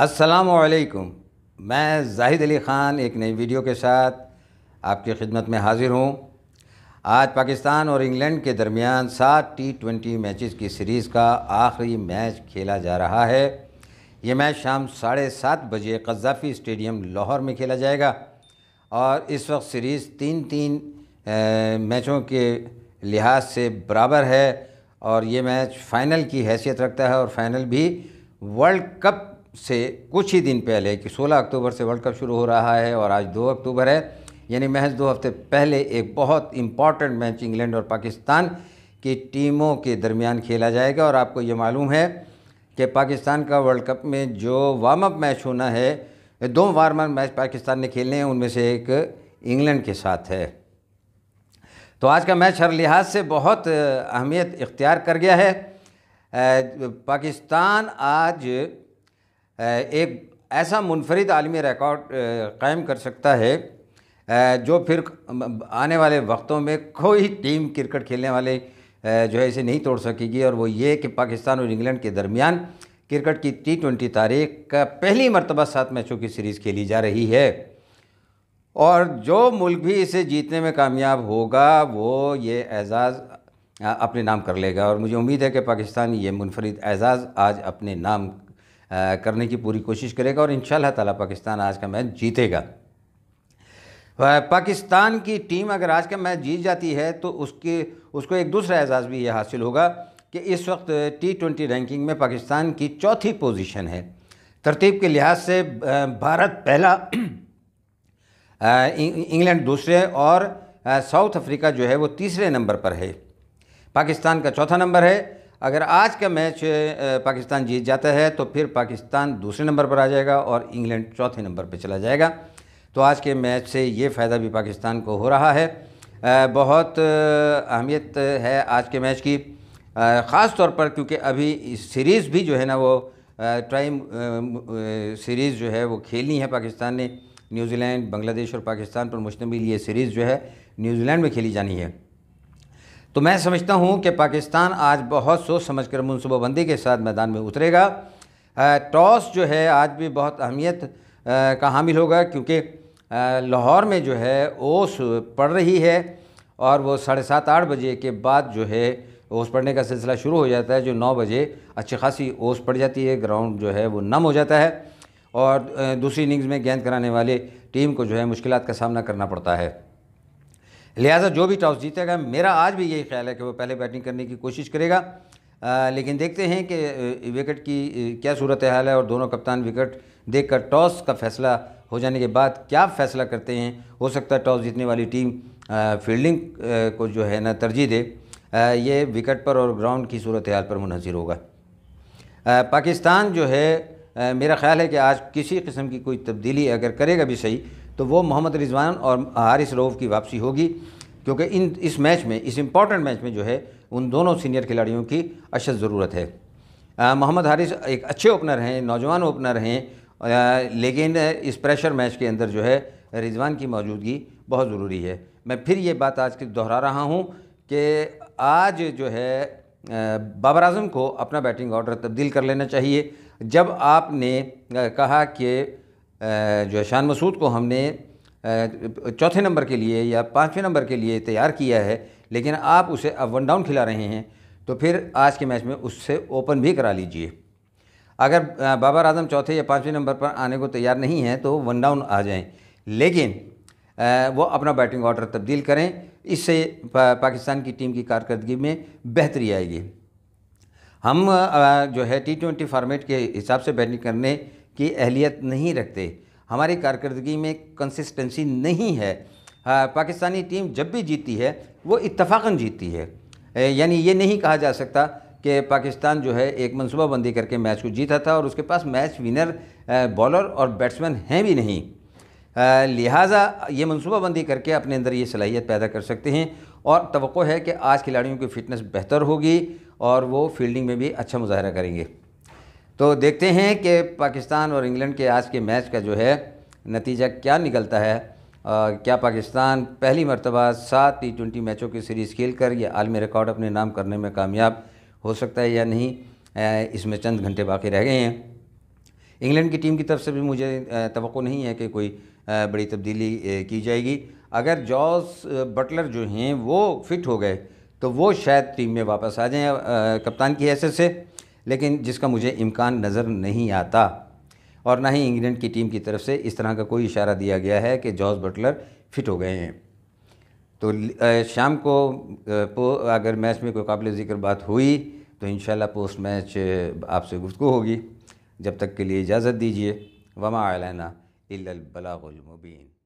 असलकुम मैं जाहिद अली ख़ान एक नई वीडियो के साथ आपकी खिदमत में हाज़िर हूँ आज पाकिस्तान और इंग्लैंड के दरमियान सात टी ट्वेंटी मैचेस की सीरीज़ का आखिरी मैच खेला जा रहा है ये मैच शाम साढ़े सात बजे कज़ाफ़ी स्टेडियम लाहौर में खेला जाएगा और इस वक्त सीरीज़ तीन तीन आ, मैचों के लिहाज से बराबर है और ये मैच फ़ाइनल की हैसियत रखता है और फाइनल भी वर्ल्ड कप से कुछ ही दिन पहले कि 16 अक्टूबर से वर्ल्ड कप शुरू हो रहा है और आज 2 अक्टूबर है यानी महज दो हफ्ते पहले एक बहुत इम्पॉर्टेंट मैच इंग्लैंड और पाकिस्तान की टीमों के दरमियान खेला जाएगा और आपको ये मालूम है कि पाकिस्तान का वर्ल्ड कप में जो वार्म अप मैच होना है दो वार्म अप मैच पाकिस्तान ने खेलने हैं उनमें से एक इंग्लैंड के साथ है तो आज का मैच हर लिहाज से बहुत अहमियत इख्तियार कर गया है पाकिस्तान आज एक ऐसा मुनफरद आलमी रिकॉर्ड कायम कर सकता है जो फिर आने वाले वक्तों में कोई टीम क्रिकेट खेलने वाले जो है इसे नहीं तोड़ सकेगी और वो ये कि पाकिस्तान और इंग्लैंड के दरमियान क्रिकेट की टी ट्वेंटी तारीख का पहली मरतबा सात मैचों की सीरीज़ खेली जा रही है और जो मुल्क भी इसे जीतने में कामयाब होगा वो ये एजाज़ अपने नाम कर लेगा और मुझे उम्मीद है कि पाकिस्तान ये मुनफरद एजाज़ आज अपने नाम करने की पूरी कोशिश करेगा और इन ताला पाकिस्तान आज का मैच जीतेगा पाकिस्तान की टीम अगर आज का मैच जीत जाती है तो उसके उसको एक दूसरा एजाज़ भी यह हासिल होगा कि इस वक्त टी ट्वेंटी रैंकिंग में पाकिस्तान की चौथी पोजीशन है तरतीब के लिहाज से भारत पहला इंग्लैंड दूसरे और साउथ अफ्रीका जो है वो तीसरे नंबर पर है पाकिस्तान का चौथा नंबर है अगर आज का मैच पाकिस्तान जीत जाता है तो फिर पाकिस्तान दूसरे नंबर पर आ जाएगा और इंग्लैंड चौथे नंबर पर चला जाएगा तो आज के मैच से ये फ़ायदा भी पाकिस्तान को हो रहा है बहुत अहमियत है आज के मैच की ख़ास तौर पर क्योंकि अभी सीरीज़ भी जो है ना वो ट्राइम सीरीज़ जो है वो खेलनी है पाकिस्तान ने न्यूजीलैंड बांग्लादेश और पाकिस्तान पर मुश्तमिल ये सीरीज़ जो है न्यूजीलैंड में खेली जानी है तो मैं समझता हूँ कि पाकिस्तान आज बहुत सोच समझ कर मनसूबाबंदी के साथ मैदान में उतरेगा टॉस जो है आज भी बहुत अहमियत का हामिल होगा क्योंकि लाहौर में जो है ओस पड़ रही है और वो साढ़े सात आठ बजे के बाद जो है ओस पड़ने का सिलसिला शुरू हो जाता है जो नौ बजे अच्छी खासी ओस पड़ जाती है ग्राउंड जो है वो नम हो जाता है और दूसरी इनिंग्स में गेंद कराने वाले टीम को जो है मुश्किल का सामना करना पड़ता है लिहाजा जो भी टॉस जीतेगा मेरा आज भी यही ख्याल है कि वो पहले बैटिंग करने की कोशिश करेगा आ, लेकिन देखते हैं कि विकेट की क्या सूरत हाल है और दोनों कप्तान विकेट देखकर टॉस का फैसला हो जाने के बाद क्या फ़ैसला करते हैं हो सकता है टॉस जीतने वाली टीम फील्डिंग को जो है ना तरजीह दे ये विकेट पर और ग्राउंड की सूरत हाल पर मुनहसर होगा पाकिस्तान जो है आ, मेरा ख्याल है कि आज किसी किस्म की कोई तब्दीली अगर करेगा भी सही तो वो मोहम्मद रिजवान और हारिस रऊफ़ की वापसी होगी क्योंकि इन इस मैच में इस इम्पॉर्टेंट मैच में जो है उन दोनों सीनियर खिलाड़ियों की अशद ज़रूरत है मोहम्मद हारिस एक अच्छे ओपनर हैं नौजवान ओपनर हैं लेकिन इस प्रेशर मैच के अंदर जो है रिजवान की मौजूदगी बहुत ज़रूरी है मैं फिर ये बात आज की दोहरा रहा हूँ कि आज जो है बाबर आजम को अपना बैटिंग ऑर्डर तब्दील कर लेना चाहिए जब आपने कहा कि जो शान मसूद को हमने चौथे नंबर के लिए या पाँचवें नंबर के लिए तैयार किया है लेकिन आप उसे अप वन डाउन खिला रहे हैं तो फिर आज के मैच में उससे ओपन भी करा लीजिए अगर बाबर आजम चौथे या पाँचवें नंबर पर आने को तैयार नहीं है तो वन डाउन आ जाएँ लेकिन वो अपना बैटिंग ऑर्डर तब्दील करें इससे पाकिस्तान की टीम की कारकर्दगी में बेहतरी आएगी हम जो है टी ट्वेंटी फार्मेट के हिसाब से बैटिंग करने की अहलियत नहीं रखते हमारी कारकर्दगी में कंसिस्टेंसी नहीं है पाकिस्तानी टीम जब भी जीती है वो इतफाक़न जीती है यानी ये नहीं कहा जा सकता कि पाकिस्तान जो है एक मनसूबाबंदी करके मैच को जीता था और उसके पास मैच विनर बॉलर और बैट्समैन हैं भी नहीं लिहाजा ये मनसूबाबंदी करके अपने अंदर ये सलाहियत पैदा कर सकते हैं और तो है कि आज खिलाड़ियों की फ़िटनेस बेहतर होगी और वो फील्डिंग में भी अच्छा मुजाहरा करेंगे तो देखते हैं कि पाकिस्तान और इंग्लैंड के आज के मैच का जो है नतीजा क्या निकलता है आ, क्या पाकिस्तान पहली मरतबा सात टी ट्वेंटी मैचों की सीरीज़ खेल कर यह आलमी रिकॉर्ड अपने नाम करने में कामयाब हो सकता है या नहीं इसमें चंद घंटे बाकी रह गए हैं इंग्लैंड की टीम की तरफ से भी मुझे तो नहीं है कि कोई बड़ी तब्दीली की जाएगी अगर जॉस बटलर जो हैं वो फिट हो गए तो वो शायद टीम में वापस आ जाएं कप्तान की हैसियत से लेकिन जिसका मुझे इम्कान नज़र नहीं आता और ना ही इंग्लैंड की टीम की तरफ से इस तरह का कोई इशारा दिया गया है कि जॉस बटलर फिट हो गए हैं तो शाम को अगर मैच में कोई काबिल ज़िक्र बात हुई तो इन पोस्ट मैच आपसे गुफ्तु होगी जब तक के लिए इजाज़त दीजिए वमा आलाना إلا البلاغ المبين